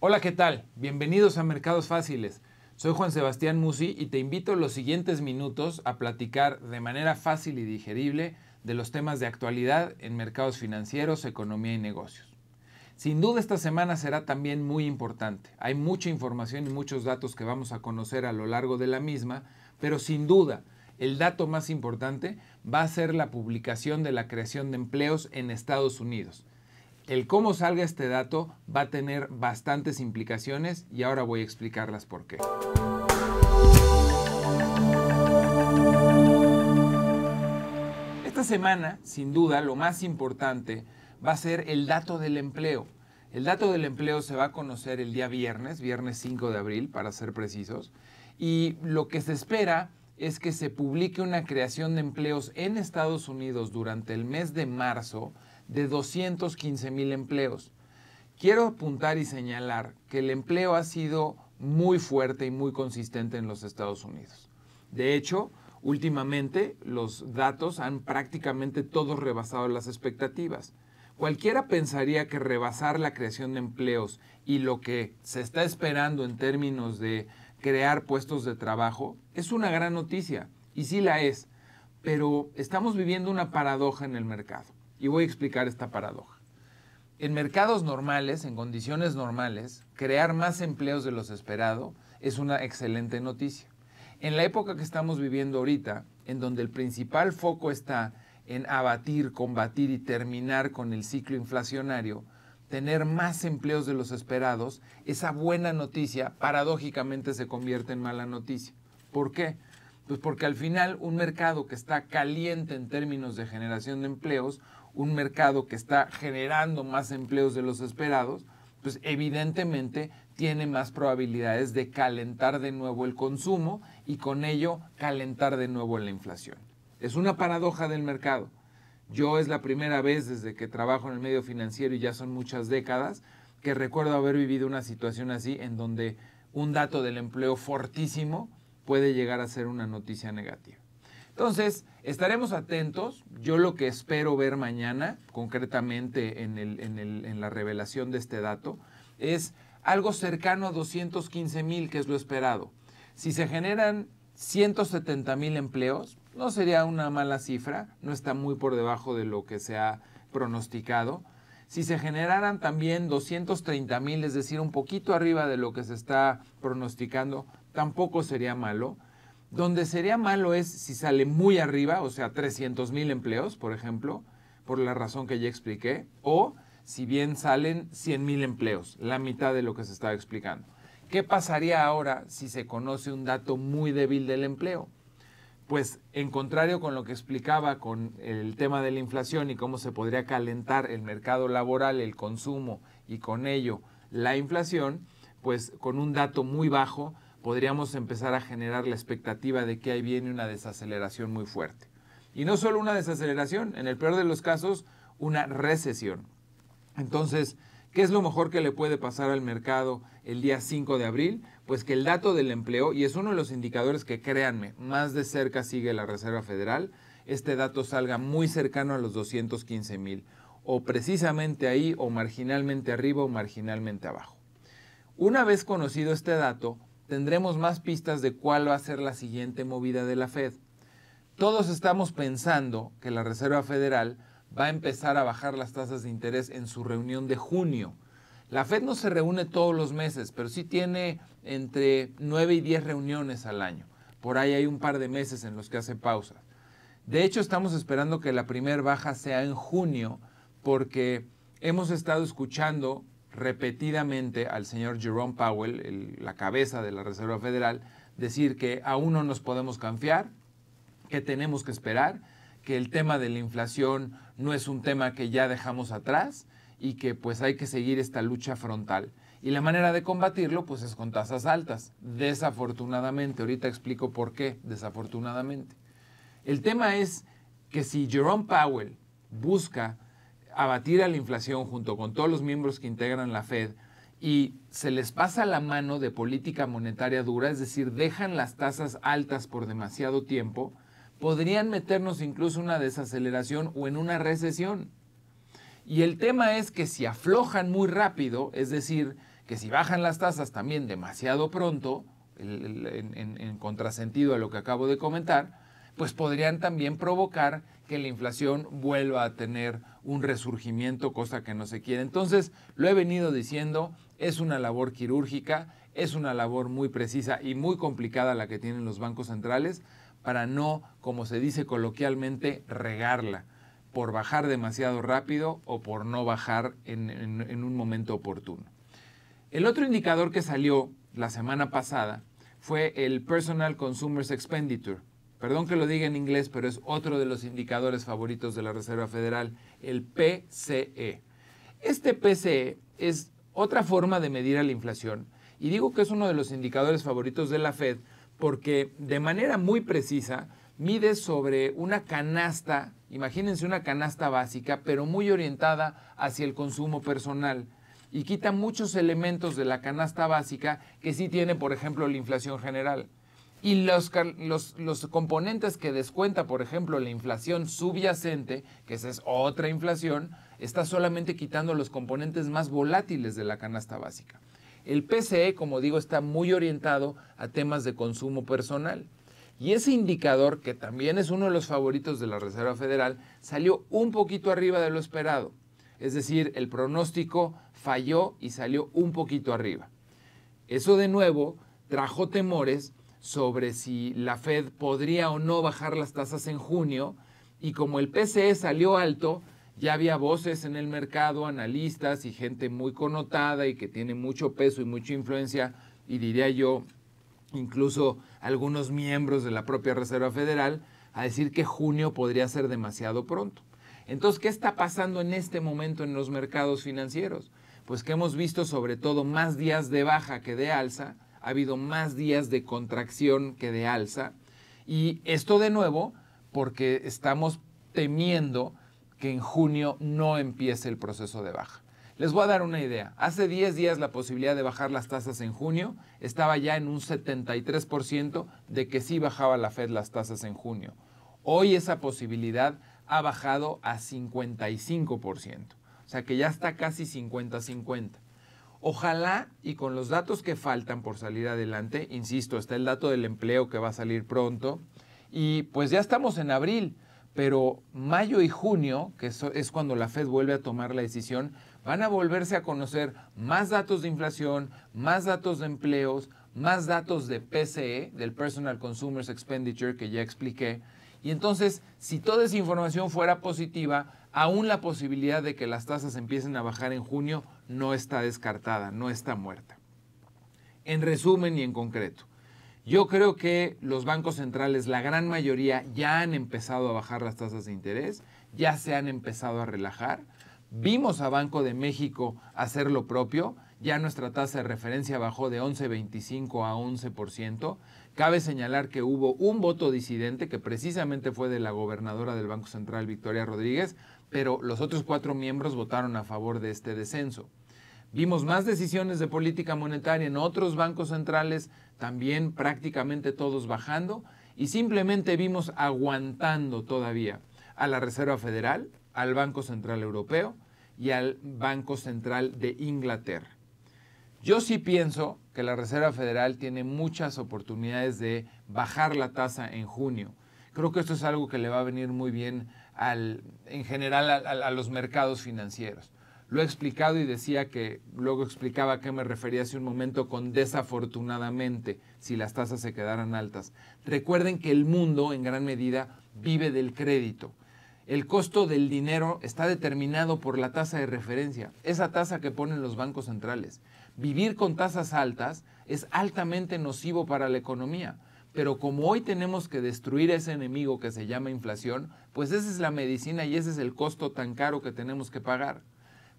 Hola, ¿qué tal? Bienvenidos a Mercados Fáciles. Soy Juan Sebastián Musi y te invito en los siguientes minutos a platicar de manera fácil y digerible de los temas de actualidad en mercados financieros, economía y negocios. Sin duda esta semana será también muy importante. Hay mucha información y muchos datos que vamos a conocer a lo largo de la misma, pero sin duda el dato más importante va a ser la publicación de la creación de empleos en Estados Unidos. El cómo salga este dato va a tener bastantes implicaciones y ahora voy a explicarlas por qué. Esta semana, sin duda, lo más importante va a ser el dato del empleo. El dato del empleo se va a conocer el día viernes, viernes 5 de abril, para ser precisos, y lo que se espera es que se publique una creación de empleos en Estados Unidos durante el mes de marzo de 215 mil empleos. Quiero apuntar y señalar que el empleo ha sido muy fuerte y muy consistente en los Estados Unidos. De hecho, últimamente los datos han prácticamente todos rebasado las expectativas. Cualquiera pensaría que rebasar la creación de empleos y lo que se está esperando en términos de crear puestos de trabajo es una gran noticia, y sí la es, pero estamos viviendo una paradoja en el mercado. Y voy a explicar esta paradoja. En mercados normales, en condiciones normales, crear más empleos de los esperados es una excelente noticia. En la época que estamos viviendo ahorita, en donde el principal foco está en abatir, combatir y terminar con el ciclo inflacionario, tener más empleos de los esperados, esa buena noticia paradójicamente se convierte en mala noticia. ¿Por qué? Pues porque al final un mercado que está caliente en términos de generación de empleos un mercado que está generando más empleos de los esperados, pues evidentemente tiene más probabilidades de calentar de nuevo el consumo y con ello calentar de nuevo la inflación. Es una paradoja del mercado. Yo es la primera vez desde que trabajo en el medio financiero y ya son muchas décadas que recuerdo haber vivido una situación así en donde un dato del empleo fortísimo puede llegar a ser una noticia negativa. Entonces, estaremos atentos. Yo lo que espero ver mañana, concretamente en, la revelación de este dato, es algo cercano a 215 mil, que es lo esperado. Si se generan 170 mil empleos, no sería una mala cifra, no está muy por debajo de lo que se ha pronosticado. Si se generaran también 230 mil, es decir, un poquito arriba de lo que se está pronosticando, tampoco sería malo. Donde sería malo es si sale muy arriba, o sea, 300,000 empleos, por ejemplo, por la razón que ya expliqué, o si bien salen 100,000 empleos, la mitad de lo que se estaba explicando. ¿Qué pasaría ahora si se conoce un dato muy débil del empleo? Pues en contrario con lo que explicaba con el tema de la inflación y cómo se podría calentar el mercado laboral, el consumo y con ello la inflación, pues con un dato muy bajo podríamos empezar a generar la expectativa de que ahí viene una desaceleración muy fuerte. Y no solo una desaceleración, en el peor de los casos, una recesión. Entonces, ¿qué es lo mejor que le puede pasar al mercado el día 5 de abril? Pues que el dato del empleo, y es uno de los indicadores que créanme, más de cerca sigue la Reserva Federal, este dato salga muy cercano a los 215 mil, o precisamente ahí, o marginalmente arriba, o marginalmente abajo. Una vez conocido este dato, tendremos más pistas de cuál va a ser la siguiente movida de la Fed. Todos estamos pensando que la Reserva Federal va a empezar a bajar las tasas de interés en su reunión de junio. La Fed no se reúne todos los meses, pero sí tiene entre 9 y 10 reuniones al año. Por ahí hay un par de meses en los que hace pausas. De hecho, estamos esperando que la primera baja sea en junio, porque hemos estado escuchando repetidamente al señor Jerome Powell, la cabeza de la Reserva Federal, decir que aún no nos podemos confiar, que tenemos que esperar, que el tema de la inflación no es un tema que ya dejamos atrás y que pues hay que seguir esta lucha frontal. Y la manera de combatirlo pues es con tasas altas, desafortunadamente. Ahorita explico por qué, desafortunadamente. El tema es que si Jerome Powell busca abatir a la inflación junto con todos los miembros que integran la Fed y se les pasa la mano de política monetaria dura, es decir, dejan las tasas altas por demasiado tiempo, podrían meternos incluso una desaceleración o en una recesión. Y el tema es que si aflojan muy rápido, es decir, que si bajan las tasas también demasiado pronto, en contrasentido a lo que acabo de comentar, pues podrían también provocar que la inflación vuelva a tener un resurgimiento, cosa que no se quiere. Entonces, lo he venido diciendo, es una labor quirúrgica, es una labor muy precisa y muy complicada la que tienen los bancos centrales para no, como se dice coloquialmente, regarla por bajar demasiado rápido o por no bajar en, un momento oportuno. El otro indicador que salió la semana pasada fue el Personal Consumers Expenditure, perdón que lo diga en inglés, pero es otro de los indicadores favoritos de la Reserva Federal, el PCE. Este PCE es otra forma de medir a la inflación y digo que es uno de los indicadores favoritos de la Fed porque de manera muy precisa mide sobre una canasta, imagínense una canasta básica, pero muy orientada hacia el consumo personal y quita muchos elementos de la canasta básica que sí tiene, por ejemplo, la inflación general. Y los, los, componentes que descuenta, por ejemplo, la inflación subyacente, que esa es otra inflación, está solamente quitando los componentes más volátiles de la canasta básica. El PCE, como digo, está muy orientado a temas de consumo personal. Y ese indicador, que también es uno de los favoritos de la Reserva Federal, salió un poquito arriba de lo esperado. Es decir, el pronóstico falló y salió un poquito arriba. Eso de nuevo trajo temores sobre si la Fed podría o no bajar las tasas en junio. Y como el PCE salió alto, ya había voces en el mercado, analistas y gente muy connotada y que tiene mucho peso y mucha influencia, y diría yo, incluso algunos miembros de la propia Reserva Federal, a decir que junio podría ser demasiado pronto. Entonces, ¿qué está pasando en este momento en los mercados financieros? Pues que hemos visto sobre todo más días de baja que de alza, ha habido más días de contracción que de alza. Y esto de nuevo porque estamos temiendo que en junio no empiece el proceso de baja. Les voy a dar una idea. Hace 10 días la posibilidad de bajar las tasas en junio estaba ya en un 73% de que sí bajaba la Fed las tasas en junio. Hoy esa posibilidad ha bajado a 55%. O sea que ya está casi 50-50. Ojalá y con los datos que faltan por salir adelante, insisto, está el dato del empleo que va a salir pronto, y pues ya estamos en abril, pero mayo y junio, que es cuando la Fed vuelve a tomar la decisión, van a volverse a conocer más datos de inflación, más datos de empleos, más datos de PCE, del Personal Consumers Expenditure, que ya expliqué. Y entonces, si toda esa información fuera positiva, aún la posibilidad de que las tasas empiecen a bajar en junio no está descartada, no está muerta. En resumen y en concreto, yo creo que los bancos centrales, la gran mayoría, ya han empezado a bajar las tasas de interés, ya se han empezado a relajar. Vimos a Banco de México hacer lo propio, ya nuestra tasa de referencia bajó de 11.25 a 11%. Cabe señalar que hubo un voto disidente que precisamente fue de la gobernadora del Banco Central, Victoria Rodríguez, pero los otros cuatro miembros votaron a favor de este descenso. Vimos más decisiones de política monetaria en otros bancos centrales, también prácticamente todos bajando, y simplemente vimos aguantando todavía a la Reserva Federal, al Banco Central Europeo y al Banco Central de Inglaterra. Yo sí pienso que la Reserva Federal tiene muchas oportunidades de bajar la tasa en junio. Creo que esto es algo que le va a venir muy bien en general a los mercados financieros. Lo he explicado y decía que luego explicaba a qué me refería hace un momento con desafortunadamente si las tasas se quedaran altas. Recuerden que el mundo en gran medida vive del crédito. El costo del dinero está determinado por la tasa de referencia, esa tasa que ponen los bancos centrales. Vivir con tasas altas es altamente nocivo para la economía, pero como hoy tenemos que destruir ese enemigo que se llama inflación, pues esa es la medicina y ese es el costo tan caro que tenemos que pagar.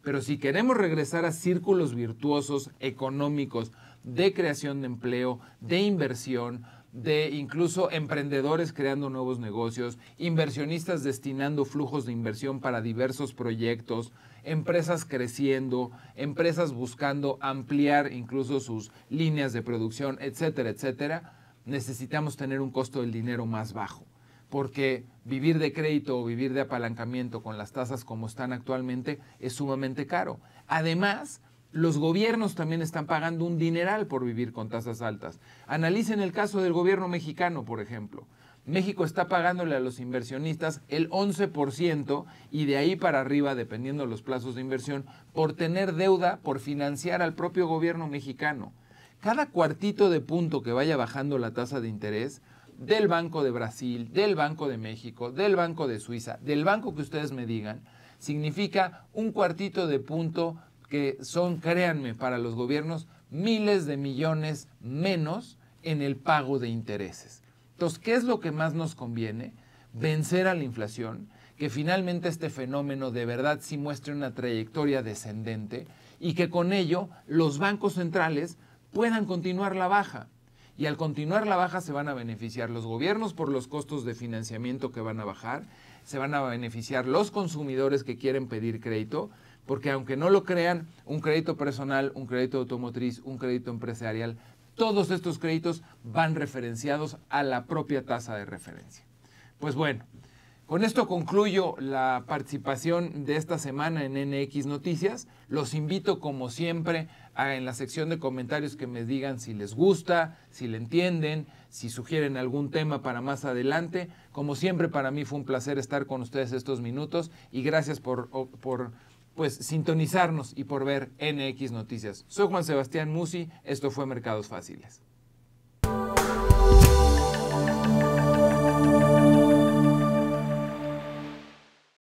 Pero si queremos regresar a círculos virtuosos económicos de creación de empleo, de inversión, de incluso emprendedores creando nuevos negocios, inversionistas destinando flujos de inversión para diversos proyectos, empresas creciendo, empresas buscando ampliar incluso sus líneas de producción, etcétera, etcétera, necesitamos tener un costo del dinero más bajo porque vivir de crédito o vivir de apalancamiento con las tasas como están actualmente es sumamente caro. Además, los gobiernos también están pagando un dineral por vivir con tasas altas. Analicen el caso del gobierno mexicano, por ejemplo. México está pagándole a los inversionistas el 11% y de ahí para arriba, dependiendo de los plazos de inversión, por tener deuda, por financiar al propio gobierno mexicano. Cada cuartito de punto que vaya bajando la tasa de interés del Banco de Brasil, del Banco de México, del Banco de Suiza, del banco que ustedes me digan, significa un cuartito de punto que son, créanme, para los gobiernos miles de millones menos en el pago de intereses. Entonces, ¿qué es lo que más nos conviene? Vencer a la inflación, que finalmente este fenómeno de verdad sí muestre una trayectoria descendente y que con ello los bancos centrales puedan continuar la baja y al continuar la baja se van a beneficiar los gobiernos por los costos de financiamiento que van a bajar, se van a beneficiar los consumidores que quieren pedir crédito, porque aunque no lo crean, un crédito personal, un crédito automotriz, un crédito empresarial, todos estos créditos van referenciados a la propia tasa de referencia. Pues bueno, con esto concluyo la participación de esta semana en NX Noticias. Los invito, como siempre, a, en la sección de comentarios que me digan si les gusta, si le entienden, si sugieren algún tema para más adelante. Como siempre, para mí fue un placer estar con ustedes estos minutos y gracias por, pues, sintonizarnos y por ver NX Noticias. Soy Juan Sebastián Musi, esto fue Mercados Fáciles.